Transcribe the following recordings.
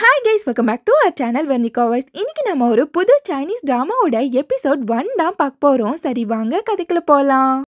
hi guys welcome back to our channel Vernika voice இன்றைக்கி நம்ம ஒரு புது சைனீஸ் ட்ராமாவோட எபிசோட் ஒன் தான் பார்க்க போகிறோம் சரி வாங்க கதைக்குள்ளே போகலாம்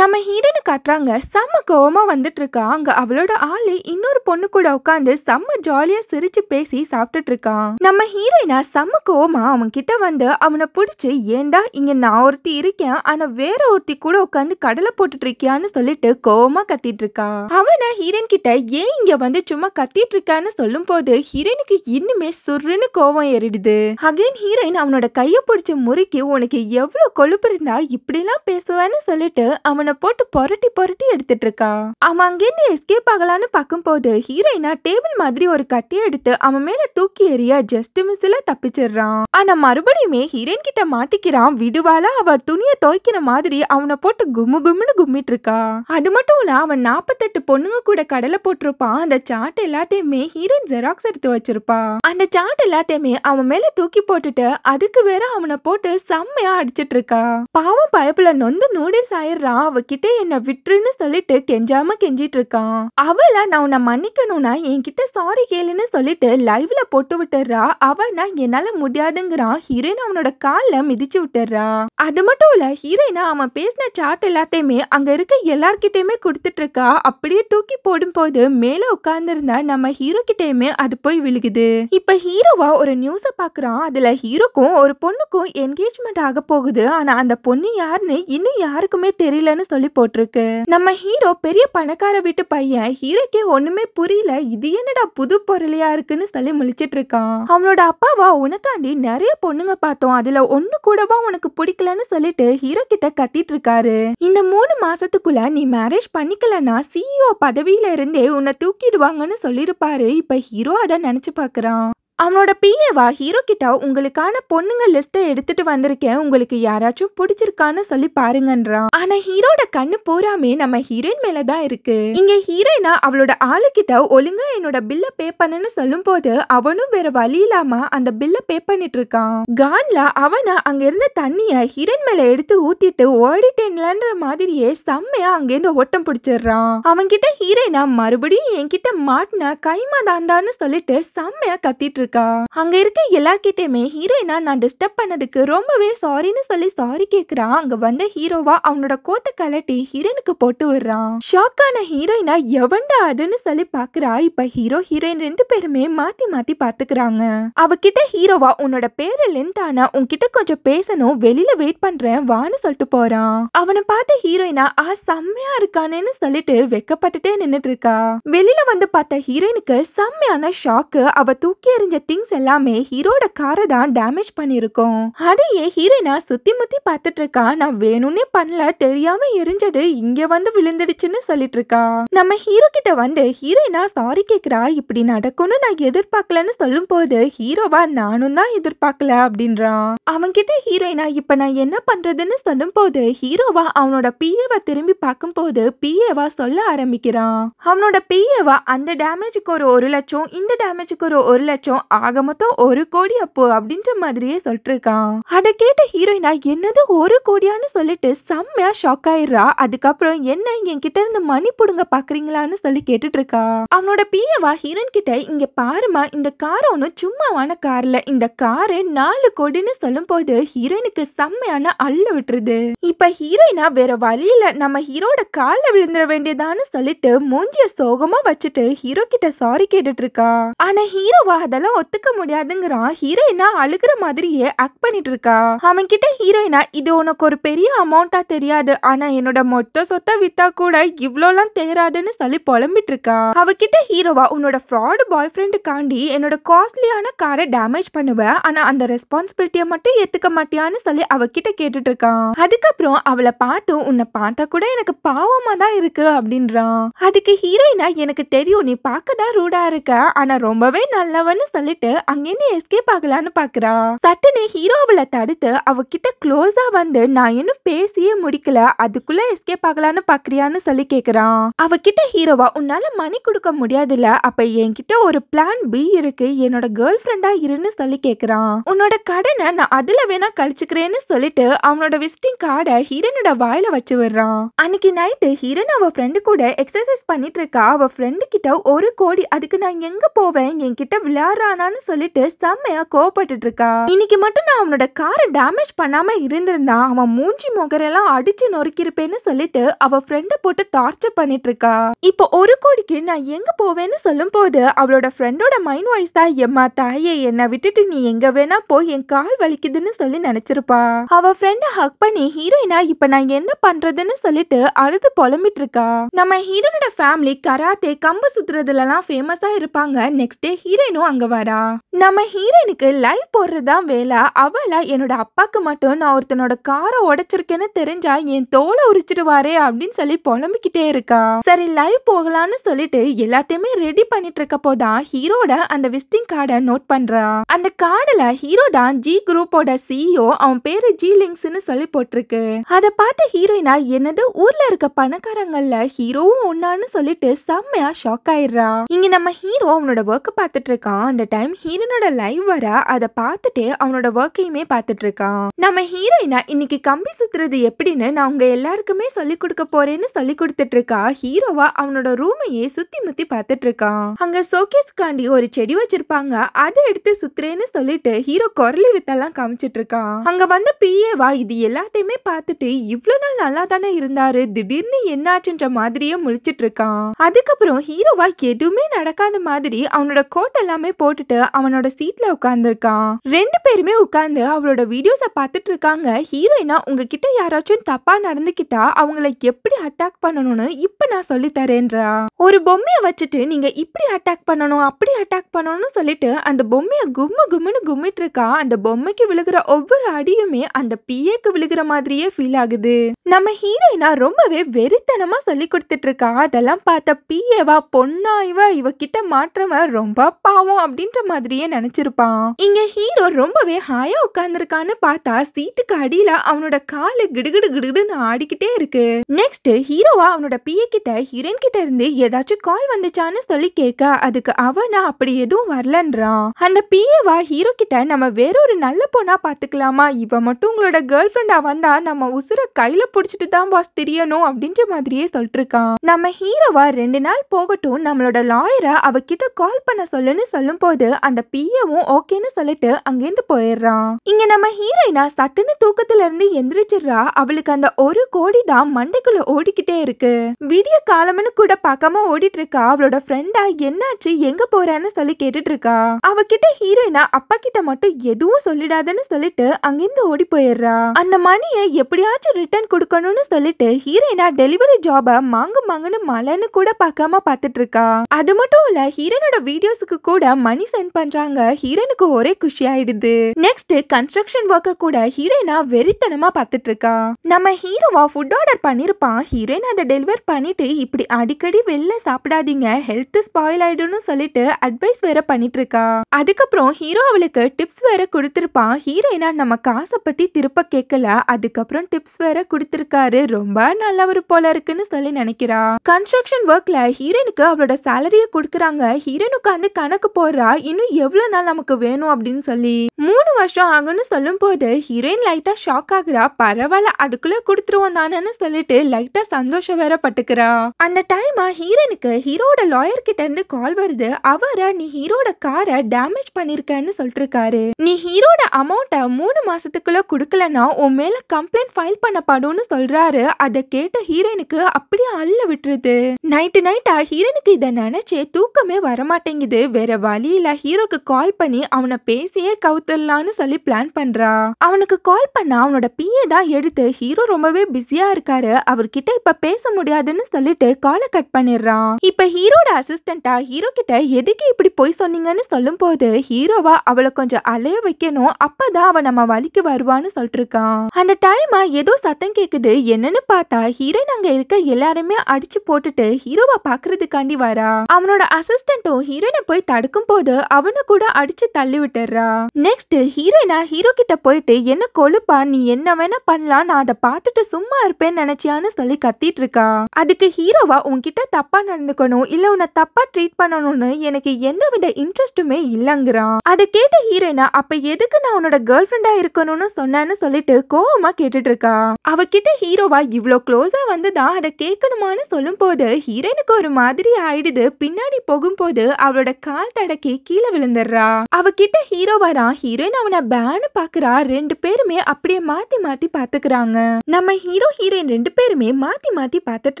நம்ம ஹீரோனு காட்டுறாங்க செம்ம கோவமாக வந்துட்டு இருக்கா அங்க அவளோட ஆளு இன்னொரு பொண்ணு கூட உட்காந்து செம்ம ஜாலியா சிரிச்சு பேசி சாப்பிட்டுட்டு இருக்கான் நம்ம ஹீரோயினா செம்ம கோவமா அவன் கிட்ட வந்து அவனை பிடிச்சி ஏண்டா இங்க நான் ஒருத்தி இருக்கேன் ஆனா வேற ஒருத்தி கூட உட்காந்து கடலை போட்டுட்டு இருக்கியான்னு சொல்லிட்டு கோவமா கத்திட்டு இருக்கா அவனை ஹீரோயின் கிட்ட ஏன் இங்க வந்து சும்மா கத்திட்டு இருக்கான்னு சொல்லும் போது ஹீரோயினுக்கு இன்னுமே சுருன்னு கோவம் ஏறிடுது அகைன் ஹீரோயின் அவனோட கையை பிடிச்சி முறுக்கி உனக்கு எவ்வளவு கொழுப்பு இருந்தா இப்படிலாம் பேசுவேன்னு சொல்லிட்டு அவன் அவனை போட்டு புரட்டி புரட்டி எடுத்துட்டு இருக்கா அவன் அங்கிருந்து எஸ்கேப் ஆகலான்னு போது ஹீரோயினா டேபிள் மாதிரி ஒரு கட்டியை எடுத்து அவன் மேல தூக்கி எறிய ஜஸ்ட் மிஸ்ல தப்பிச்சிடுறான் ஆனா மறுபடியுமே ஹீரோயின் கிட்ட மாட்டிக்கிறான் விடுவாளா அவ துணியை துவைக்கிற மாதிரி அவனை போட்டு கும்மு கும்முன்னு கும்மிட்டு இருக்கா அது மட்டும் இல்ல அவன் நாப்பத்தெட்டு பொண்ணுங்க கூட கடலை போட்டிருப்பான் அந்த சாட் எல்லாத்தையுமே ஹீரோயின் ஜெராக்ஸ் எடுத்து வச்சிருப்பா அந்த சாட் எல்லாத்தையுமே அவன் மேல தூக்கி போட்டுட்டு அதுக்கு வேற அவனை போட்டு செம்மையா அடிச்சிட்டு இருக்கா பாவம் பயப்புல நொந்து நூடுல்ஸ் ஆயிடுறான் அவ அவகிட்ட என்ன விட்டுருன்னு சொல்லிட்டு கெஞ்சாம கெஞ்சிட்டு இருக்கான் அவளை நான் உன்னை மன்னிக்கணும்னா என்கிட்ட சாரி கேளுன்னு சொல்லிட்டு லைவ்ல போட்டு விட்டுறா அவனா என்னால முடியாதுங்கிறான் ஹீரோயின் அவனோட கால மிதிச்சு விட்டுறான் அது மட்டும் இல்ல ஹீரோயினா அவன் பேசின சாட் எல்லாத்தையுமே அங்க இருக்க எல்லார்கிட்டயுமே கொடுத்துட்டு இருக்கா அப்படியே தூக்கி போடும் போது மேல உட்கார்ந்துருந்தா நம்ம ஹீரோ கிட்டயுமே அது போய் விழுகுது இப்ப ஹீரோவா ஒரு நியூஸ பாக்குறான் அதுல ஹீரோக்கும் ஒரு பொண்ணுக்கும் என்கேஜ்மெண்ட் ஆக போகுது ஆனா அந்த பொண்ணு யாருன்னு இன்னும் யாருக்குமே தெரியலன்னு சொல்லி போட்டிருக்கு நம்ம ஹீரோ பெரிய பணக்கார வீட்டு பையன் ஹீரோக்கே ஒண்ணுமே புரியல இது என்னடா புது பொருளையா இருக்குன்னு சொல்லி முழிச்சிட்டு இருக்கான் அவனோட அப்பாவா உனக்காண்டி நிறைய பொண்ணுங்க பார்த்தோம் அதுல ஒண்ணு கூடவா உனக்கு பிடிக்கலன்னு சொல்லிட்டு ஹீரோ கிட்ட கத்திட்டு இருக்காரு இந்த மூணு மாசத்துக்குள்ள நீ மேரேஜ் பண்ணிக்கலன்னா சிஇஓ பதவியில இருந்தே உன்னை தூக்கிடுவாங்கன்னு சொல்லிருப்பாரு இப்ப ஹீரோ அதை நினைச்சு பாக்குறான் அவனோட பிஏவா ஹீரோ கிட்ட உங்களுக்கான பொண்ணுங்க லிஸ்ட்டை எடுத்துட்டு வந்திருக்கேன் உங்களுக்கு யாராச்சும் பிடிச்சிருக்கான்னு சொல்லி பாருங்கன்றான் ஆனா ஹீரோட கண்ணு போறாமே நம்ம ஹீரோயின் மேலதான் இருக்கு இங்க ஹீரோயினா அவளோட ஆளு கிட்ட ஒழுங்கா என்னோட பில்ல பே பண்ணுன்னு சொல்லும் போது அவனும் வேற வழி இல்லாம அந்த பில்ல பே பண்ணிட்டு இருக்கான் கான்ல அவனை அங்க இருந்த தண்ணிய ஹீரோயின் மேல எடுத்து ஊத்திட்டு ஓடிட்டேன்லன்ற மாதிரியே செம்மையா அங்கேருந்து ஓட்டம் பிடிச்சிடுறான் அவன்கிட்ட ஹீரோயினா மறுபடியும் என்கிட்ட மாட்டினா கைமா தாண்டான்னு சொல்லிட்டு செம்மையா கத்திட்டு இருக்கா அங்க இருக்க எல்லார்கிட்டயுமே ஹீரோயினா நான் டிஸ்டர்ப் பண்ணதுக்கு ரொம்பவே சாரின்னு சொல்லி சாரி கேக்குறான் அங்க வந்த ஹீரோவா அவனோட கோட்டை கலட்டி ஹீரோனுக்கு போட்டு விடுறான் ஷாக் ஆன ஹீரோயினா எவன்டா அதுன்னு சொல்லி பாக்குறா இப்ப ஹீரோ ஹீரோயின் ரெண்டு பேருமே மாத்தி மாத்தி பாத்துக்கிறாங்க அவகிட்ட ஹீரோவா உன்னோட பேரு லென்த் ஆனா உன்கிட்ட கொஞ்சம் பேசணும் வெளியில வெயிட் பண்றேன் வான்னு சொல்லிட்டு போறான் அவனை பார்த்த ஹீரோயினா ஆ செம்மையா இருக்கானேன்னு சொல்லிட்டு வெக்கப்பட்டுட்டே நின்னுட்டு இருக்கா வெளியில வந்து பார்த்த ஹீரோயினுக்கு செம்மையான ஷாக்கு அவ தூக்கி எறிஞ்ச திங்ஸ் எல்லாமே ஹீரோட காரை தான் டேமேஜ் பண்ணிருக்கோம் அதையே ஹீரோனா சுத்தி முத்தி பார்த்துட்டு இருக்கா நான் வேணும்னே பண்ணல தெரியாம எரிஞ்சது இங்க வந்து விழுந்துடுச்சுன்னு சொல்லிட்டு இருக்கா நம்ம ஹீரோ கிட்ட வந்து ஹீரோயினா சாரி கேக்குறா இப்படி நடக்கும்னு நான் எதிர்பார்க்கலன்னு சொல்லும் போது ஹீரோவா நானும் தான் எதிர்பார்க்கல அப்படின்றான் அவன்கிட்ட ஹீரோயினா இப்ப நான் என்ன பண்றதுன்னு சொல்லும் போது ஹீரோவா அவனோட பிஏவா திரும்பி பார்க்கும் போது பிஏவா சொல்ல ஆரம்பிக்கிறான் அவனோட பிஏவா அந்த டேமேஜுக்கு ஒரு ஒரு லட்சம் இந்த டேமேஜுக்கு ஒரு ஒரு லட்சம் ஆக மொத்தம் ஒரு கோடி அப்போ அப்படின்ற மாதிரியே சொல்லிட்டுருக்கான் அதை கேட்ட ஹீரோயினா என்னது ஒரு கோடியான்னு சொல்லிட்டு செம்மையா ஷாக் ஆயிடுறா அதுக்கப்புறம் என்ன என்கிட்ட இருந்து மணி புடுங்க பாக்குறீங்களான்னு சொல்லி கேட்டுட்டு இருக்கா அவனோட பியவா ஹீரோன் கிட்ட இங்க பாருமா இந்த கார் ஒன்றும் சும்மாவான கார்ல இந்த காரு நாலு கோடின்னு சொல்லும் போது ஹீரோயினுக்கு செம்மையான அள்ளு விட்டுருது இப்ப ஹீரோயினா வேற வழியில நம்ம ஹீரோட காலில் விழுந்துட வேண்டியதான்னு சொல்லிட்டு மூஞ்சிய சோகமா வச்சுட்டு ஹீரோ கிட்ட சாரி கேட்டுட்டு இருக்கா ஆனா ஹீரோவா அதெல்லாம் ஒத்துக்க முடியாதுங்கிறான் ஹீரோயினா அழுகிற மாதிரியே ஆக்ட் பண்ணிட்டு இருக்கா அவன் கிட்ட ஹீரோயினா இது உனக்கு ஒரு பெரிய அமௌண்டா தெரியாது ஆனா என்னோட மொத்த சொத்தை வித்தா கூட இவ்வளோலாம் தேராதுன்னு சொல்லி புலம்பிட்டு இருக்கா அவகிட்ட ஹீரோவா உன்னோட ஃப்ராடு பாய் ஃப்ரெண்டுக்காண்டி என்னோட காஸ்ட்லியான காரை டேமேஜ் பண்ணுவேன் ஆனா அந்த ரெஸ்பான்சிபிலிட்டியை மட்டும் ஏத்துக்க மாட்டியான்னு சொல்லி அவகிட்ட கேட்டுட்டு இருக்கான் அதுக்கப்புறம் அவளை பார்த்து உன்னை பார்த்தா கூட எனக்கு பாவமா தான் இருக்கு அப்படின்றான் அதுக்கு ஹீரோயினா எனக்கு தெரியும் நீ பார்க்க தான் ரூடா இருக்க ஆனா ரொம்பவே நல்லவன்னு சொல்லி சொல்லிட்டு அங்கிருந்து எஸ்கேப் ஆகலான்னு பாக்குறா சட்டுன்னு ஹீரோ அவளை தடுத்து அவகிட்ட க்ளோஸா வந்து நான் இன்னும் பேசியே முடிக்கல அதுக்குள்ள எஸ்கேப் ஆகலான்னு பாக்குறியான்னு சொல்லி கேக்குறான் அவகிட்ட ஹீரோவா உன்னால மணி கொடுக்க முடியாதுல்ல அப்ப என்கிட்ட ஒரு பிளான் பி இருக்கு என்னோட கேர்ள் ஃப்ரெண்டா இருன்னு சொல்லி கேக்குறான் உன்னோட கடனை நான் அதுல வேணா கழிச்சுக்கிறேன்னு சொல்லிட்டு அவனோட விசிட்டிங் கார்டை ஹீரனோட வாயில வச்சு விடுறான் அன்னைக்கு நைட்டு ஹீரன் அவ ஃப்ரெண்டு கூட எக்ஸசைஸ் பண்ணிட்டு இருக்கா அவ ஃப்ரெண்டு கிட்ட ஒரு கோடி அதுக்கு நான் எங்க போவேன் என்கிட்ட விளையாடுறான் வேணான்னு சொல்லிட்டு செம்மையா கோவப்பட்டுட்டு இருக்கா இன்னைக்கு மட்டும் நான் அவனோட காரை டேமேஜ் பண்ணாம இருந்திருந்தா அவன் மூஞ்சி முகரெல்லாம் அடிச்சு நொறுக்கிருப்பேன்னு சொல்லிட்டு அவ ஃப்ரெண்ட போட்டு டார்ச்சர் பண்ணிட்டு இருக்கா இப்போ ஒரு கோடிக்கு நான் எங்க போவேன்னு சொல்லும் போது அவளோட ஃப்ரெண்டோட மைண்ட் வாய்ஸ் தான் எம்மா தாயே என்னை விட்டுட்டு நீ எங்க வேணா போய் என் கால் வலிக்குதுன்னு சொல்லி நினைச்சிருப்பா அவ ஃப்ரெண்ட ஹக் பண்ணி ஹீரோயினா இப்ப நான் என்ன பண்றதுன்னு சொல்லிட்டு அழுது புலம்பிட்டு இருக்கா நம்ம ஹீரோனோட ஃபேமிலி கராத்தே கம்பு சுத்துறதுல எல்லாம் ஃபேமஸா இருப்பாங்க நெக்ஸ்ட் டே ஹீரோயினும் அங்க வரா நம்ம ஹீரோனுக்கு லைவ் போடுறதுதான் வேலை அவளா என்னோட அப்பாக்கு மட்டும் நான் ஒருத்தனோட காரை உடைச்சிருக்கேன்னு தெரிஞ்சா என் தோலை உரிச்சிடுவாரே அப்படின்னு சொல்லி புலம்பிக்கிட்டே இருக்கா சரி லைவ் போகலான்னு சொல்லிட்டு எல்லாத்தையுமே ரெடி பண்ணிட்டு இருக்கப்போ தான் ஹீரோட அந்த விசிட்டிங் கார்டை நோட் பண்றா அந்த கார்டுல ஹீரோ தான் ஜி குரூப்போட சிஇஓ e அவன் பேரு ஜி லிங்ஸ்னு சொல்லி போட்டிருக்கு அதை பார்த்த ஹீரோயினா என்னது ஊர்ல இருக்க பணக்காரங்கள்ல ஹீரோவும் ஒன்னான்னு சொல்லிட்டு செம்மையா ஷாக் ஆயிடுறா இங்க நம்ம ஹீரோ அவனோட ஒர்க் பார்த்துட்டு இருக்கான் அந்த டைம் ஹீரோனோட லைவ் வர அதை பார்த்துட்டு அவனோட ஒர்க்கையுமே பார்த்துட்டு இருக்கான் நம்ம ஹீரோயினா இன்னைக்கு கம்பி சுத்துறது எப்படின்னு நான் உங்க எல்லாருக்குமே சொல்லி கொடுக்க போறேன்னு சொல்லி கொடுத்துட்டு இருக்கா ஹீரோவா அவனோட ரூமையே சுத்தி முத்தி பார்த்துட்டு இருக்கான் அங்க சோகேஸ் காண்டி ஒரு செடி வச்சிருப்பாங்க அதை எடுத்து சுத்துறேன்னு சொல்லிட்டு ஹீரோ குரலி வித்தெல்லாம் காமிச்சிட்டு இருக்கான் அங்க வந்த பிஏவா இது எல்லாத்தையுமே பார்த்துட்டு இவ்வளவு நாள் நல்லா தானே இருந்தாரு திடீர்னு என்னாச்சுன்ற மாதிரியே முழிச்சிட்டு இருக்கான் அதுக்கப்புறம் ஹீரோவா எதுவுமே நடக்காத மாதிரி அவனோட கோட் எல்லாமே போட்டு போட்டுட்டு அவனோட சீட்ல உட்கார்ந்துருக்கான் ரெண்டு பேருமே உட்கார்ந்து அவளோட வீடியோஸ பார்த்துட்டு இருக்காங்க ஹீரோயினா உங்ககிட்ட யாராச்சும் தப்பா நடந்துக்கிட்டா அவங்கள எப்படி அட்டாக் பண்ணணும்னு இப்ப நான் சொல்லி தரேன்றா ஒரு பொம்மையை வச்சுட்டு நீங்க இப்படி அட்டாக் பண்ணணும் அப்படி அட்டாக் பண்ணணும்னு சொல்லிட்டு அந்த பொம்மையை கும்மு கும்முன்னு கும்மிட்டு இருக்கா அந்த பொம்மைக்கு விழுகிற ஒவ்வொரு அடியுமே அந்த பிஏக்கு விழுகிற மாதிரியே ஃபீல் ஆகுது நம்ம ஹீரோயினா ரொம்பவே வெறித்தனமா சொல்லி கொடுத்துட்டு இருக்கா அதெல்லாம் பார்த்த பிஏவா பொண்ணா இவ இவ கிட்ட மாற்றவன் ரொம்ப பாவம் அப்படின்னு அப்படின்ற மாதிரியே நினைச்சிருப்பான் இங்க ஹீரோ ரொம்பவே ஹாயா உட்கார்ந்துருக்கான்னு பார்த்தா சீட்டுக்கு அடியில அவனோட காலு கிடுகிடு கிடுகிடுன்னு ஆடிக்கிட்டே இருக்கு நெக்ஸ்ட் ஹீரோவா அவனோட பிஏ கிட்ட ஹீரோயின் கிட்ட இருந்து ஏதாச்சும் கால் வந்துச்சான்னு சொல்லி கேட்க அதுக்கு அவனா அப்படி எதுவும் வரலன்றான் அந்த பிஏவா ஹீரோ கிட்ட நம்ம வேற ஒரு நல்ல பொண்ணா பாத்துக்கலாமா இவ மட்டும் உங்களோட கேர்ள் ஃப்ரெண்டா வந்தா நம்ம உசுர கையில புடிச்சிட்டு தான் பாஸ் தெரியணும் அப்படின்ற மாதிரியே சொல்லிட்டு இருக்கான் நம்ம ஹீரோவா ரெண்டு நாள் போகட்டும் நம்மளோட லாயரை அவகிட்ட கால் பண்ண சொல்லுன்னு சொல்லும் போது போது அந்த பியவும் ஓகேன்னு சொல்லிட்டு அங்கேருந்து போயிடுறான் இங்க நம்ம ஹீரோயினா சட்டுன்னு தூக்கத்துல இருந்து எந்திரிச்சிடுறா அவளுக்கு அந்த ஒரு கோடி தான் மண்டைக்குள்ள ஓடிக்கிட்டே இருக்கு விடிய காலம்னு கூட பார்க்காம ஓடிட்டு இருக்கா அவளோட ஃப்ரெண்டா என்னாச்சு எங்க போறான்னு சொல்லி கேட்டுட்டு இருக்கா அவகிட்ட ஹீரோயினா அப்பா கிட்ட மட்டும் எதுவும் சொல்லிடாதன்னு சொல்லிட்டு அங்கிருந்து ஓடி போயிடுறா அந்த மணியை எப்படியாச்சும் ரிட்டர்ன் கொடுக்கணும்னு சொல்லிட்டு ஹீரோயினா டெலிவரி ஜாப மாங்கு மாங்குன்னு மலைன்னு கூட பார்க்காம பாத்துட்டு இருக்கா அது மட்டும் இல்ல ஹீரோனோட வீடியோஸுக்கு கூட மணி சென்ட் பண்றாங்க ஹீரோனுக்கு ஒரே குஷி ஆயிடுது நெக்ஸ்ட் கன்ஸ்ட்ரக்ஷன் ஒர்க்க கூட ஹீரோனா வெறித்தனமா பாத்துட்டு இருக்கா நம்ம ஹீரோவா ஃபுட் ஆர்டர் பண்ணிருப்பான் ஹீரோயின் அதை டெலிவர் பண்ணிட்டு இப்படி அடிக்கடி வெளில சாப்பிடாதீங்க ஹெல்த் ஸ்பாயில் ஆயிடும்னு சொல்லிட்டு அட்வைஸ் வேற பண்ணிட்டு இருக்கா அதுக்கப்புறம் ஹீரோ அவளுக்கு டிப்ஸ் வேற கொடுத்திருப்பான் ஹீரோயினா நம்ம காசை பத்தி திருப்ப கேட்கல அதுக்கப்புறம் டிப்ஸ் வேற கொடுத்திருக்காரு ரொம்ப நல்லவர் போல இருக்குன்னு சொல்லி நினைக்கிறா கன்ஸ்ட்ரக்ஷன் ஒர்க்ல ஹீரோயினுக்கு அவளோட சேலரிய கொடுக்குறாங்க ஹீரோயின் உட்காந்து கணக்கு போடுறா இன்னும் எவ்வளவு நாள் நமக்கு வேணும் அப்படின்னு சொல்லி மூணு வருஷம் ஆகும்னு சொல்லும் போது ஹீரோயின் லைட்டா ஷாக் ஆகுறா பரவாயில்ல அதுக்குள்ள கொடுத்துருவோம் தானேன்னு சொல்லிட்டு லைட்டா சந்தோஷம் வேற பட்டுக்கிறா அந்த டைம் ஹீரோனுக்கு ஹீரோட லாயர் கிட்ட இருந்து கால் வருது அவர நீ ஹீரோட காரை டேமேஜ் பண்ணிருக்கன்னு சொல்லிருக்காரு நீ ஹீரோட அமௌண்ட மூணு மாசத்துக்குள்ள குடுக்கலன்னா உன் மேல கம்ப்ளைண்ட் ஃபைல் பண்ணப்படும்னு சொல்றாரு அதை கேட்ட ஹீரோனுக்கு அப்படியே அள்ள விட்டுருது நைட்டு நைட்டா ஹீரோனுக்கு இதை நினைச்சே தூக்கமே வரமாட்டேங்குது வேற வழியில காலையில ஹீரோக்கு கால் பண்ணி அவனை பேசியே கவுத்துடலான்னு சொல்லி பிளான் பண்றா அவனுக்கு கால் பண்ணா அவனோட பிஏ தான் எடுத்து ஹீரோ ரொம்பவே பிஸியா இருக்காரு அவர்கிட்ட இப்ப பேச முடியாதுன்னு சொல்லிட்டு காலை கட் பண்ணிடுறான் இப்ப ஹீரோட அசிஸ்டண்டா ஹீரோ கிட்ட எதுக்கு இப்படி போய் சொன்னீங்கன்னு சொல்லும் போது ஹீரோவா அவளை கொஞ்சம் அலைய வைக்கணும் அப்பதான் அவன் நம்ம வலிக்கு வருவான்னு சொல்லிட்டு இருக்கான் அந்த டைமா ஏதோ சத்தம் கேக்குது என்னன்னு பார்த்தா ஹீரோயின் அங்க இருக்க எல்லாருமே அடிச்சு போட்டுட்டு ஹீரோவா பாக்குறதுக்காண்டி வரா அவனோட அசிஸ்டண்டும் ஹீரோயினை போய் தடுக்கும் போது போது அவனை கூட அடிச்சு தள்ளி விட்டுறா நெக்ஸ்ட் ஹீரோயினா ஹீரோ கிட்ட போயிட்டு என்ன கொழுப்பா நீ என்ன வேணா பண்ணலாம் நான் அதை பார்த்துட்டு சும்மா இருப்பேன் நினைச்சியான்னு சொல்லி கத்திட்டு இருக்கா அதுக்கு ஹீரோவா உன்கிட்ட தப்பா நடந்துக்கணும் இல்ல உன்னை தப்பா ட்ரீட் பண்ணணும்னு எனக்கு எந்த வித இன்ட்ரெஸ்ட்டுமே இல்லங்கிறான் அதை கேட்ட ஹீரோயினா அப்ப எதுக்கு நான் உன்னோட கேர்ள் ஃபிரெண்டா இருக்கணும்னு சொன்னான்னு சொல்லிட்டு கோவமா கேட்டுட்டு இருக்கா அவகிட்ட ஹீரோவா இவ்வளோ க்ளோஸா வந்துதான் அதை கேட்கணுமான்னு சொல்லும் போது ஹீரோயினுக்கு ஒரு மாதிரி ஆயிடுது பின்னாடி போகும்போது அவளோட கால் தடக்கி கீழே விழுந்துடுறா அவகிட்ட ஹீரோ வரா ஹீரோயின் அவனை பேனு பாக்குறா ரெண்டு பேருமே அப்படியே மாத்தி மாத்தி பாத்துக்கிறாங்க நம்ம ஹீரோ ஹீரோயின் ரெண்டு பேருமே மாத்தி மாத்தி பாத்துட்டு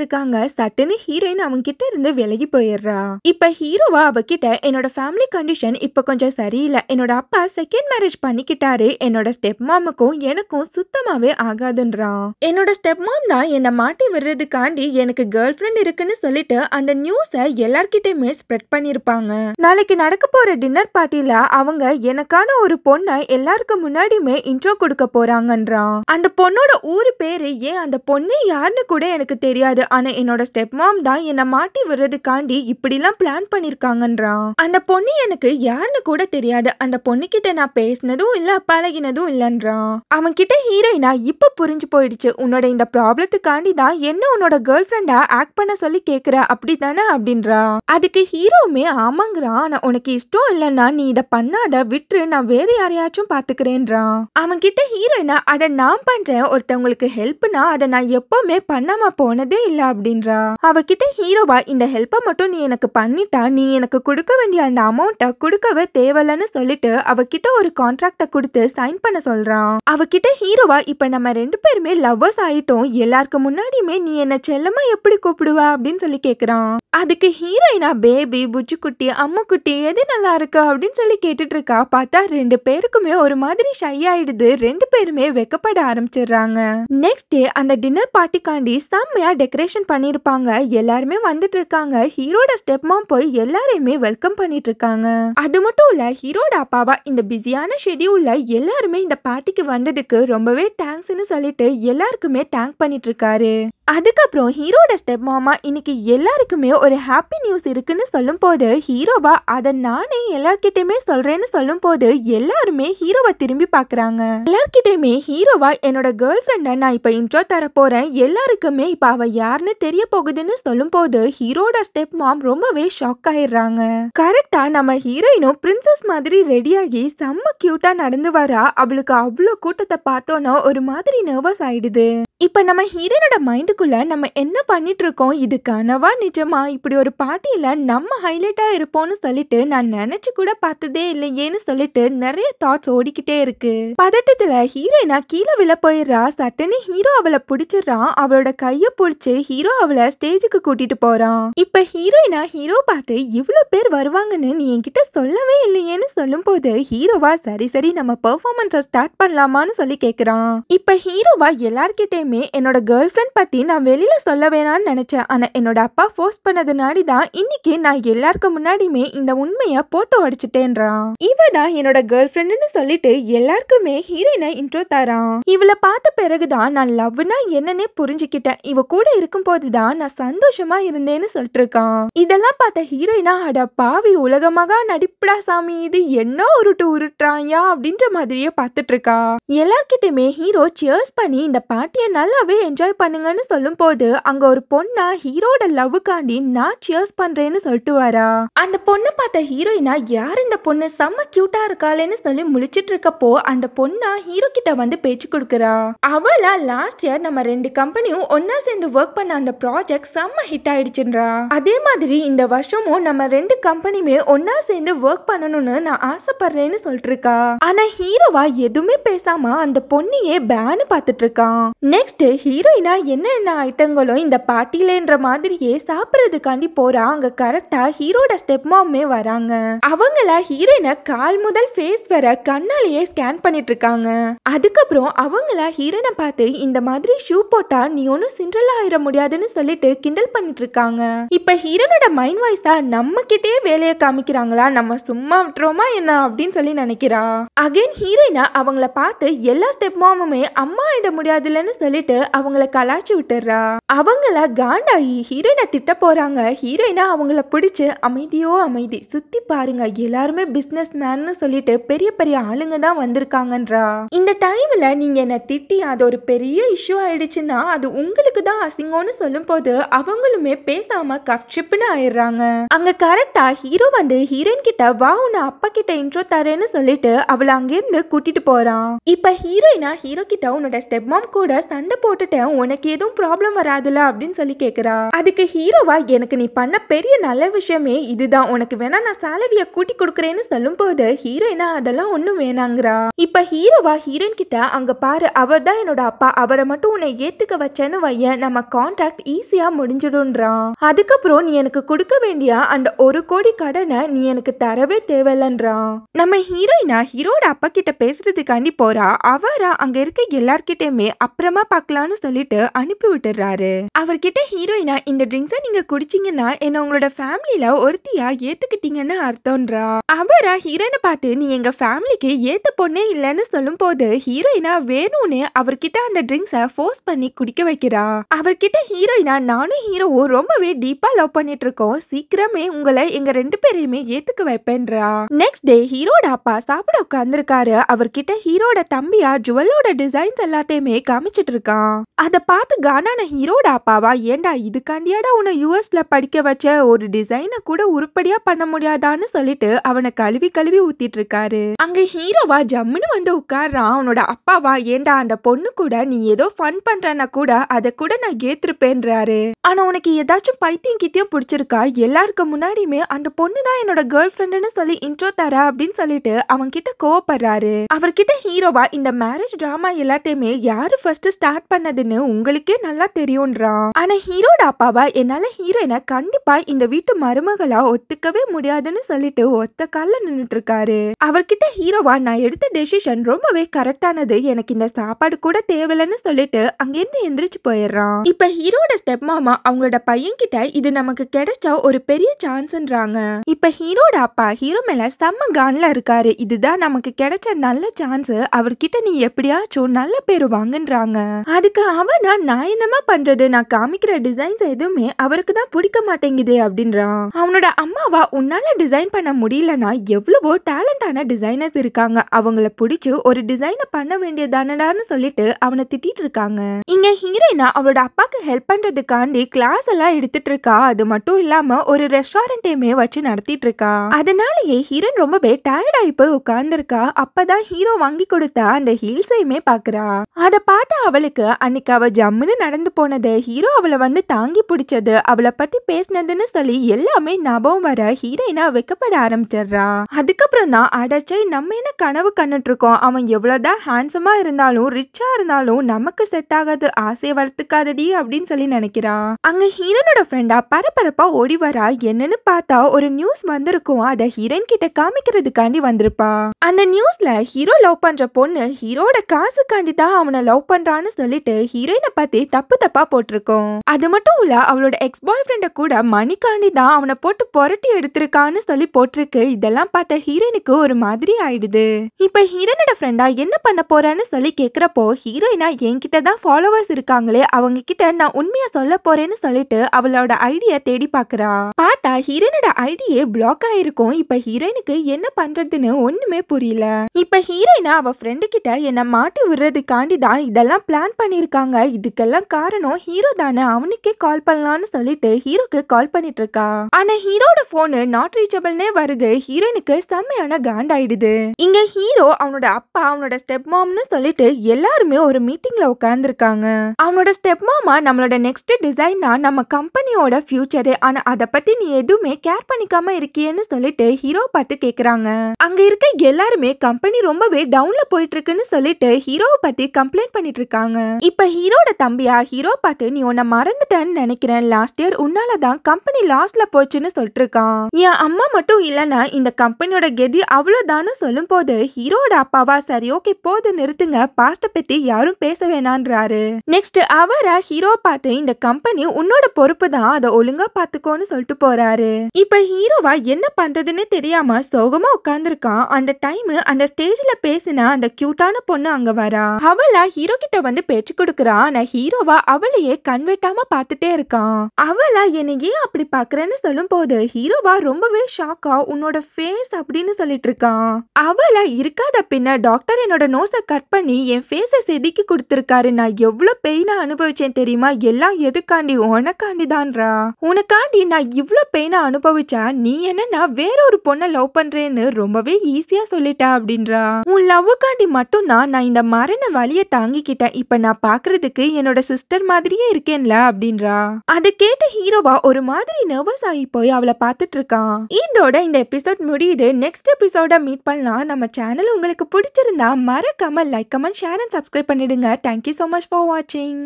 இருக்காங்க சட்டுன்னு ஹீரோயின் அவங்க கிட்ட இருந்து விலகி போயிடுறா இப்ப ஹீரோவா அவகிட்ட என்னோட ஃபேமிலி கண்டிஷன் இப்ப கொஞ்சம் சரியில்லை என்னோட அப்பா செகண்ட் மேரேஜ் பண்ணிக்கிட்டாரு என்னோட ஸ்டெப் மாமுக்கும் எனக்கும் சுத்தமாவே ஆகாதுன்றா என்னோட ஸ்டெப் மாம் தான் என்ன மாட்டி விடுறதுக்காண்டி எனக்கு கேர்ள் ஃப்ரெண்ட் இருக்குன்னு சொல்லிட்டு அந்த நியூஸ எல்லார்கிட்டயுமே ஸ்ப்ரெட் பண்ணிருப்பாங்க நாளைக்கு நடக்க நடக்க போகிற டின்னர் பார்ட்டியில் அவங்க எனக்கான ஒரு பொண்ணை எல்லாருக்கும் முன்னாடியுமே இன்ட்ரோ கொடுக்க போகிறாங்கன்றான் அந்த பொண்ணோட ஊர் பேர் ஏன் அந்த பொண்ணு யாருன்னு கூட எனக்கு தெரியாது ஆனால் என்னோட ஸ்டெப் மாம் தான் என்னை மாட்டி விடுறதுக்காண்டி இப்படிலாம் பிளான் பண்ணியிருக்காங்கன்றான் அந்த பொண்ணு எனக்கு யாருன்னு கூட தெரியாது அந்த பொண்ணுக்கிட்ட நான் பேசினதும் இல்லை பழகினதும் இல்லைன்றான் அவன் கிட்ட ஹீரோயினா இப்போ புரிஞ்சு போயிடுச்சு உன்னோட இந்த ப்ராப்ளத்துக்காண்டி தான் என்ன உன்னோட கேர்ள் ஃப்ரெண்டா ஆக்ட் பண்ண சொல்லி கேட்குற அப்படி தானே அப்படின்றா அதுக்கு ஹீரோவுமே ஆமாங்கிறான் ஆனால் உனக்கு இஷ்டம் இல்லைன்னா நீ இதை பண்ணாத விட்டுரு நான் வேற யாரையாச்சும் பார்த்துக்கிறேன்றான் அவன்கிட்ட ஹீரோயினா அதை நான் பண்றேன் ஒருத்தவங்களுக்கு ஹெல்ப்னா அதை நான் எப்பவுமே பண்ணாம போனதே இல்லை அப்படின்றா அவகிட்ட ஹீரோவா இந்த ஹெல்ப்பை மட்டும் நீ எனக்கு பண்ணிட்டா நீ எனக்கு கொடுக்க வேண்டிய அந்த அமௌண்ட்டை கொடுக்கவே தேவையில்லன்னு சொல்லிட்டு அவகிட்ட ஒரு கான்ட்ராக்டை கொடுத்து சைன் பண்ண சொல்றான் அவகிட்ட ஹீரோவா இப்ப நம்ம ரெண்டு பேருமே லவ்வர்ஸ் ஆயிட்டோம் எல்லாருக்கு முன்னாடியுமே நீ என்ன செல்லமா எப்படி கூப்பிடுவா அப்படின்னு சொல்லி கேக்குறான் அதுக்கு ஹீரோயினா பேபி புச்சுக்குட்டி குட்டி எது நல்லா இருக்கு அப்படின்னு சொல்லி கேட்டுட்டு இருக்கா பார்த்தா ரெண்டு பேருக்குமே ஒரு மாதிரி ஷை ஆயிடுது ரெண்டு பேருமே வெக்கப்பட ஆரம்பிச்சிடுறாங்க நெக்ஸ்ட் டே அந்த டின்னர் பார்ட்டிக்காண்டி செம்மையா டெக்கரேஷன் பண்ணிருப்பாங்க எல்லாருமே வந்துட்டு இருக்காங்க ஹீரோட ஸ்டெப் மாம் போய் எல்லாரையுமே வெல்கம் பண்ணிட்டு இருக்காங்க அது மட்டும் இல்ல ஹீரோட அப்பாவா இந்த பிஸியான ஷெடியூல்ல எல்லாருமே இந்த பார்ட்டிக்கு வந்ததுக்கு ரொம்பவே தேங்க்ஸ்னு சொல்லிட்டு எல்லாருக்குமே தேங்க் பண்ணிட்டு இருக்காரு அதுக்கப்புறம் ஹீரோட ஸ்டெப் மாமா இன்னைக்கு எல்லாருக்குமே ஒரு ஹாப்பி நியூஸ் இருக்குன்னு சொல்லும் போது ஹீரோவா அதை நானே எல்லார்கிட்டயுமே சொல்றேன்னு சொல்லும் போது எல்லாருமே ஹீரோவை திரும்பி பாக்குறாங்க எல்லார்கிட்டயுமே ஹீரோவா என்னோட கேர்ள் ஃப்ரெண்டை நான் இப்ப இன்ட்ரோ தர போறேன் எல்லாருக்குமே இப்ப அவ யாருன்னு தெரிய போகுதுன்னு சொல்லும் போது ஹீரோட ஸ்டெப் மாம் ரொம்பவே ஷாக் ஆயிடுறாங்க கரெக்டா நம்ம ஹீரோயினும் பிரின்சஸ் மாதிரி ரெடியாகி செம்ம கியூட்டா நடந்து வரா அவளுக்கு அவ்வளோ கூட்டத்தை பார்த்தோன்னா ஒரு மாதிரி நர்வஸ் ஆயிடுது இப்ப நம்ம ஹீரோனோட மைண்ட் அதுக்குள்ளே நம்ம என்ன பண்ணிட்டு இருக்கோம் இது கனவா நிஜமா இப்படி ஒரு பாட்டியில நம்ம ஹைலைட்டா இருப்போம்னு சொல்லிட்டு நான் நினைச்சு கூட பார்த்ததே இல்லையேன்னு சொல்லிட்டு நிறைய தாட்ஸ் ஓடிக்கிட்டே இருக்கு பதட்டத்துல ஹீரோயினா கீழே விழ போயிடுறா சட்டுன்னு ஹீரோ அவளை பிடிச்சிடுறான் அவளோட கையை பிடிச்சி ஹீரோ அவளை ஸ்டேஜுக்கு கூட்டிட்டு போறான் இப்ப ஹீரோயினா ஹீரோ பார்த்து இவ்வளவு பேர் வருவாங்கன்னு நீ என்கிட்ட சொல்லவே இல்லையேன்னு சொல்லும்போது ஹீரோவா சரி சரி நம்ம பெர்ஃபார்மன்ஸை ஸ்டார்ட் பண்ணலாமான்னு சொல்லி கேக்குறான் இப்ப ஹீரோவா எல்லார்கிட்டயுமே என்னோட கேர்ள் ஃப்ரெண்ட் பத்தி நான் வெளியில் சொல்ல வேணான்னு நினச்சேன் ஆனால் என்னோட அப்பா ஃபோர்ஸ் பண்ணதுனால தான் இன்னைக்கு நான் எல்லாருக்கும் முன்னாடியுமே இந்த உண்மையை போட்டோ அடிச்சுட்டேன்றான் இவ தான் என்னோட கேர்ள் ஃப்ரெண்டுன்னு சொல்லிட்டு எல்லாருக்குமே ஹீரோயினை இன்ட்ரோ தரான் இவளை பார்த்த பிறகுதான் நான் லவ்னா என்னன்னே புரிஞ்சுக்கிட்டேன் இவ கூட இருக்கும் போதுதான் நான் சந்தோஷமா இருந்தேன்னு சொல்லிட்டு இருக்கான் இதெல்லாம் பார்த்த ஹீரோயினா அட பாவி உலகமாக நடிப்படா சாமி இது என்ன உருட்டு உருட்டுறாயா அப்படின்ற மாதிரியே பார்த்துட்டு இருக்கா எல்லார்கிட்டயுமே ஹீரோ சேர்ஸ் பண்ணி இந்த பார்ட்டியை நல்லாவே என்ஜாய் பண்ணுங்கன்னு போது அங்க ஒரு பொண்ணா ஹீரோட லவ்வுக்காண்டி நான் சியர்ஸ் பண்றேன்னு சொல்லிட்டு வரா அந்த பொண்ணை பார்த்த ஹீரோயினா யார் இந்த பொண்ணு செம்ம கியூட்டா இருக்காளேன்னு சொல்லி முழிச்சிட்டு இருக்கப்போ அந்த பொண்ணா ஹீரோ கிட்ட வந்து பேச்சு கொடுக்குறா அவளா லாஸ்ட் இயர் நம்ம ரெண்டு கம்பெனியும் ஒன்னா சேர்ந்து ஒர்க் பண்ண அந்த ப்ராஜெக்ட் செம்ம ஹிட் ஆயிடுச்சுன்றா அதே மாதிரி இந்த வருஷமும் நம்ம ரெண்டு கம்பெனியுமே ஒன்னா சேர்ந்து ஒர்க் பண்ணணும்னு நான் ஆசைப்படுறேன்னு சொல்லிட்டு இருக்கா ஆனா ஹீரோவா எதுவுமே பேசாம அந்த பொண்ணையே பேனு பார்த்துட்டு இருக்கான் நெக்ஸ்ட் ஹீரோயினா என்ன எல்லா ஐட்டங்களும் இந்த பாட்டிலேன்ற மாதிரியே சாப்பிட்றதுக்காண்டி போறா அங்க கரெக்டா ஹீரோட ஸ்டெப் மாமே வராங்க அவங்கள ஹீரோயினை கால் முதல் ஃபேஸ் வர கண்ணாலேயே ஸ்கேன் பண்ணிட்டு இருக்காங்க அதுக்கப்புறம் அவங்கள ஹீரோனை பார்த்து இந்த மாதிரி ஷூ போட்டா நீ ஒன்னும் சிண்ட்ரலா ஆயிட முடியாதுன்னு சொல்லிட்டு கிண்டல் பண்ணிட்டு இருக்காங்க இப்ப ஹீரோனோட மைண்ட் வாய்ஸா நம்ம கிட்டே வேலையை காமிக்கிறாங்களா நம்ம சும்மா விட்டுறோமா என்ன அப்படின்னு சொல்லி நினைக்கிறா அகைன் ஹீரோயினா அவங்கள பார்த்து எல்லா ஸ்டெப் மாமுமே அம்மா ஆயிட முடியாதுலன்னு சொல்லிட்டு அவங்கள கலாச்சி விட்டு கொடுத்துட்றா அவங்கள காண்டாயி ஹீரோயினை திட்ட போறாங்க ஹீரோயினா அவங்கள பிடிச்சு அமைதியோ அமைதி சுத்தி பாருங்க எல்லாருமே பிசினஸ் மேன் சொல்லிட்டு பெரிய பெரிய ஆளுங்க தான் வந்திருக்காங்கன்றா இந்த டைம்ல நீங்க என்ன திட்டி அது ஒரு பெரிய இஷ்யூ ஆயிடுச்சுன்னா அது உங்களுக்கு தான் அசிங்கம்னு சொல்லும் போது அவங்களுமே பேசாம கப்ஷிப்னு ஆயிடுறாங்க அங்க கரெக்டா ஹீரோ வந்து ஹீரோயின் கிட்ட வா உன்ன அப்பா கிட்ட இன்ட்ரோ தரேன்னு சொல்லிட்டு அவளை அங்கிருந்து கூட்டிட்டு போறான் இப்ப ஹீரோயினா ஹீரோ கிட்ட உன்னோட ஸ்டெப் மாம் கூட சண்டை போட்டுட்டேன் உனக்கு எதுவும் ப்ராப்ளம் வராதுல அப்படின்னு சொல்லி கேட்குறா அதுக்கு ஹீரோவா எனக்கு நீ பண்ண பெரிய நல்ல விஷயமே இதுதான் உனக்கு வேணா நான் சேலரியை கூட்டி கொடுக்குறேன்னு சொல்லும் போது ஹீரோயினா அதெல்லாம் ஒன்றும் வேணாங்கிறா இப்போ ஹீரோவா ஹீரோயின் கிட்ட அங்கே பாரு அவர் தான் என்னோட அப்பா அவரை மட்டும் உன்னை ஏற்றுக்க வச்சேன்னு வைய நம்ம கான்ட்ராக்ட் ஈஸியாக முடிஞ்சிடும்ன்றான் அதுக்கப்புறம் நீ எனக்கு கொடுக்க வேண்டிய அந்த ஒரு கோடி கடனை நீ எனக்கு தரவே தேவையில்லன்றான் நம்ம ஹீரோயினா ஹீரோட அப்பா கிட்ட பேசுறதுக்காண்டி போறா அவரா அங்க இருக்க எல்லார்கிட்டயுமே அப்புறமா பார்க்கலான்னு சொல்லிட்டு அனுப்பி விட்டுறாரு அவர்கிட்ட ஹீரோயினா இந்த ட்ரிங்க்ஸை நீங்க குடிச்சீங்கன்னா என்ன உங்களோட ஃபேமிலியில ஒருத்தியா ஏத்துக்கிட்டீங்கன்னு அர்த்தம்ன்றா அவரா ஹீரோயினை பார்த்து நீ எங்க ஃபேமிலிக்கு ஏத்த பொண்ணே இல்லைன்னு சொல்லும் போது ஹீரோயினா வேணும்னு அவர்கிட்ட அந்த ட்ரிங்க்ஸை ஃபோர்ஸ் பண்ணி குடிக்க வைக்கிறா அவர்கிட்ட ஹீரோயினா நானும் ஹீரோவும் ரொம்பவே டீப்பா லவ் பண்ணிட்டு இருக்கோம் சீக்கிரமே உங்களை எங்க ரெண்டு பேரையுமே ஏத்துக்க வைப்பேன்றா நெக்ஸ்ட் டே ஹீரோட அப்பா சாப்பிட உட்காந்துருக்காரு அவர்கிட்ட ஹீரோட தம்பியா ஜுவல்லோட டிசைன்ஸ் எல்லாத்தையுமே காமிச்சிட்டு இருக்கான் அதை பார்த்து ஆனால் நான் ஹீரோட அப்பாவா ஏண்டா இதுக்காண்டியாடா உன்னை யூஎஸ்ல படிக்க வச்ச ஒரு டிசைனை கூட உருப்படியா பண்ண முடியாதான்னு சொல்லிட்டு அவனை கழுவி கழுவி ஊத்திட்டு இருக்காரு அங்க ஹீரோவா ஜம்முன்னு வந்து உட்கார்றான் அவனோட அப்பாவா ஏண்டா அந்த பொண்ணு கூட நீ ஏதோ ஃபன் பண்றனா கூட அதை கூட நான் ஏத்திருப்பேன்றாரு ஆனா உனக்கு ஏதாச்சும் பைத்தியம் கித்தியம் பிடிச்சிருக்கா எல்லாருக்கும் முன்னாடியுமே அந்த பொண்ணு தான் என்னோட கேர்ள் ஃப்ரெண்டுன்னு சொல்லி இன்ட்ரோ தர அப்படின்னு சொல்லிட்டு அவன் கிட்ட கோவப்படுறாரு அவர்கிட்ட ஹீரோவா இந்த மேரேஜ் டிராமா எல்லாத்தையுமே யாரு ஃபர்ஸ்ட் ஸ்டார்ட் பண்ணதுன்னு உங்களுக்கே நல்லா தெரியும்ன்றான் ஆனா ஹீரோட அப்பாவை என்னால ஹீரோயின கண்டிப்பா இந்த வீட்டு மருமகளா ஒத்துக்கவே முடியாதுன்னு சொல்லிட்டு ஒத்த கால நின்னுட்டு இருக்காரு அவர்கிட்ட ஹீரோவா நான் எடுத்த டெசிஷன் ரொம்பவே கரெக்டானது எனக்கு இந்த சாப்பாடு கூட தேவையில்லன்னு சொல்லிட்டு அங்கிருந்து எந்திரிச்சு போயிடுறான் இப்ப ஹீரோட ஸ்டெப் மாமா அவங்களோட பையன் கிட்ட இது நமக்கு கிடைச்ச ஒரு பெரிய சான்ஸ்ன்றாங்க இப்ப ஹீரோட அப்பா ஹீரோ மேல செம்ம கான்ல இருக்காரு இதுதான் நமக்கு கிடைச்ச நல்ல சான்ஸ் அவர்கிட்ட நீ எப்படியாச்சும் நல்ல பேர் வாங்குன்றாங்க அதுக்கு அவனா நான் என்னமா பண்றது நான் காமிக்கிற டிசைன்ஸ் எதுவுமே அவருக்கு தான் பிடிக்க மாட்டேங்குது அப்படின்றான் அவனோட அம்மாவா உன்னால டிசைன் பண்ண முடியலன்னா எவ்வளவோ டேலண்டான டிசைனர்ஸ் இருக்காங்க அவங்கள பிடிச்சு ஒரு டிசைனை பண்ண வேண்டியதானடான்னு சொல்லிட்டு அவனை திட்டிட்டு இருக்காங்க இங்க ஹீரோயினா அவளோட அப்பாக்கு ஹெல்ப் பண்றதுக்காண்டி கிளாஸ் எல்லாம் எடுத்துட்டு இருக்கா அது மட்டும் இல்லாம ஒரு ரெஸ்டாரண்ட்டையுமே வச்சு நடத்திட்டு இருக்கா அதனாலயே ஹீரோன் ரொம்பவே டயர்ட் ஆகி போய் உட்கார்ந்துருக்கா அப்பதான் ஹீரோ வாங்கி கொடுத்த அந்த ஹீல்ஸையுமே பாக்குறா அதை பார்த்த அவளுக்கு அன்னைக்கு அவ ஜம்முன்னு நடந்து போனது ஹீரோ அவளை வந்து தாங்கி பிடிச்சது அவளை பத்தி பேசினதுன்னு சொல்லி எல்லாமே ஞாபகம் வர ஹீரோயினா வைக்கப்பட ஆரம்பிச்சிடுறா அதுக்கப்புறம் தான் அடச்சை நம்ம என்ன கனவு கண்ணுட்டு இருக்கோம் அவன் எவ்வளவுதான் ஹேண்ட்ஸமா இருந்தாலும் ரிச்சா இருந்தாலும் நமக்கு செட் ஆகாது ஆசையை வளர்த்துக்காதடி அப்படின்னு சொல்லி நினைக்கிறான் அங்க ஹீரோனோட ஃப்ரெண்டா பரபரப்பா ஓடி வரா என்னன்னு பார்த்தா ஒரு நியூஸ் வந்திருக்கும் அதை ஹீரோயின் கிட்ட காமிக்கிறதுக்காண்டி வந்திருப்பா அந்த நியூஸ்ல ஹீரோ லவ் பண்ற பொண்ணு ஹீரோட காசுக்காண்டி தான் அவனை லவ் பண்றான்னு சொல்லிட்டு ஹீரோயினை பத்தி தப்பு தப்பா போட்டிருக்கோம் அது மட்டும் இல்ல அவளோட எக்ஸ் பாய் ஃப்ரெண்ட கூட மணிக்காண்டி தான் அவனை போட்டு புரட்டி எடுத்திருக்கான்னு சொல்லி போட்டிருக்கு இதெல்லாம் பார்த்த ஹீரோயினுக்கு ஒரு மாதிரி ஆயிடுது இப்போ ஹீரோனோட ஃப்ரெண்டா என்ன பண்ண போறான்னு சொல்லி கேட்குறப்போ ஹீரோயினா என்கிட்ட தான் ஃபாலோவர்ஸ் இருக்காங்களே அவங்க கிட்ட நான் உண்மையை சொல்ல போறேன்னு சொல்லிட்டு அவளோட ஐடியா தேடி பாக்குறா பார்த்தா ஹீரோனோட ஐடியே பிளாக் ஆயிருக்கும் இப்போ ஹீரோயினுக்கு என்ன பண்றதுன்னு ஒண்ணுமே புரியல இப்போ ஹீரோயினா அவ ஃப்ரெண்டு கிட்ட என்னை மாட்டி விடுறதுக்காண்டி தான் இதெல்லாம் பிளான் பண்ணியிருக்காங்க இதுக்கெல்லாம் காரணம் ஹீரோ தானே அவனுக்கே கால் பண்ணலாம்னு சொல்லிட்டு ஹீரோக்கு கால் பண்ணிட்டு இருக்கா ஆனா ஹீரோட போனு நாட் ரீச்சபிள்னே வருது ஹீரோனுக்கு செம்மையான காண்டாயிடுது ஆயிடுது இங்க ஹீரோ அவனோட அப்பா அவனோட ஸ்டெப் மாம்னு சொல்லிட்டு எல்லாருமே ஒரு மீட்டிங்ல உட்கார்ந்துருக்காங்க அவனோட ஸ்டெப் மாமா நம்மளோட நெக்ஸ்ட் டிசைனா நம்ம கம்பெனியோட ஃபியூச்சரு ஆனா அதை பத்தி நீ எதுவுமே கேர் பண்ணிக்காம இருக்கியன்னு சொல்லிட்டு ஹீரோ பார்த்து கேக்குறாங்க அங்க இருக்க எல்லாருமே கம்பெனி ரொம்பவே டவுன்ல போயிட்டு இருக்குன்னு சொல்லிட்டு ஹீரோவை பத்தி கம்ப்ளைண்ட் பண்ணிட்டு இருக்காங்க இப்ப ஹீரோட தம்பியா யா ஹீரோ பார்த்து நீ உன்னை மறந்துட்டேன்னு நினைக்கிறேன் லாஸ்ட் இயர் உன்னால தான் கம்பெனி லாஸ்ட்ல போச்சுன்னு இருக்கான் என் அம்மா மட்டும் இல்லன்னா இந்த கம்பெனியோட கெதி அவ்வளவுதான் சொல்லும் போது ஹீரோட அப்பாவா சரி ஓகே போது நிறுத்துங்க பாஸ்ட பத்தி யாரும் பேச வேணான்றாரு நெக்ஸ்ட் அவர ஹீரோ பார்த்து இந்த கம்பெனி உன்னோட பொறுப்பு தான் அதை ஒழுங்கா பாத்துக்கோன்னு சொல்லிட்டு போறாரு இப்ப ஹீரோவா என்ன பண்றதுன்னு தெரியாம சோகமா உட்கார்ந்துருக்கான் அந்த டைம் அந்த ஸ்டேஜ்ல பேசின அந்த கியூட்டான பொண்ணு அங்க வரா அவளா ஹீரோ கிட்ட வந்து பேச்சு கொடுக்குறா ஆனா ஹீரோ ஹீரோவா அவளையே கண்வெட்டாம பார்த்துட்டே இருக்கான் அவளா என்னை ஏன் அப்படி பாக்குறேன்னு சொல்லும் போது ஹீரோவா ரொம்பவே ஷாக்கா உன்னோட ஃபேஸ் அப்படின்னு சொல்லிட்டு இருக்கான் அவளா இருக்காத பின்ன டாக்டர் என்னோட நோஸை கட் பண்ணி என் ஃபேஸை செதுக்கி கொடுத்துருக்காரு நான் எவ்வளவு பெயினா அனுபவிச்சேன் தெரியுமா எல்லாம் எதுக்காண்டி உனக்காண்டி தான்ரா உனக்காண்டி நான் இவ்வளவு பெயினா அனுபவிச்சா நீ என்ன நான் வேற ஒரு பொண்ணை லவ் பண்றேன்னு ரொம்பவே ஈஸியா சொல்லிட்டா அப்படின்றா உன் லவ்வுக்காண்டி மட்டும் நான் நான் இந்த மரண வழியை தாங்கிக்கிட்டேன் இப்ப நான் பாக்குறதுக்கு என்னோட சிஸ்டர் மாதிரியே இருக்கேன்ல அப்படின்றா அதை கேட்ட ஹீரோவா ஒரு மாதிரி நர்வஸ் ஆகி போய் அவளை பார்த்துட்டு இருக்கான் இதோட இந்த எபிசோட் முடியுது நெக்ஸ்ட் எபிசோட மீட் பண்ணலாம் நம்ம சேனல் உங்களுக்கு பிடிச்சிருந்தா மறக்காம like comment share and subscribe பண்ணிடுங்க தேங்க்யூ ஸோ மச் ஃபார் வாட்சிங்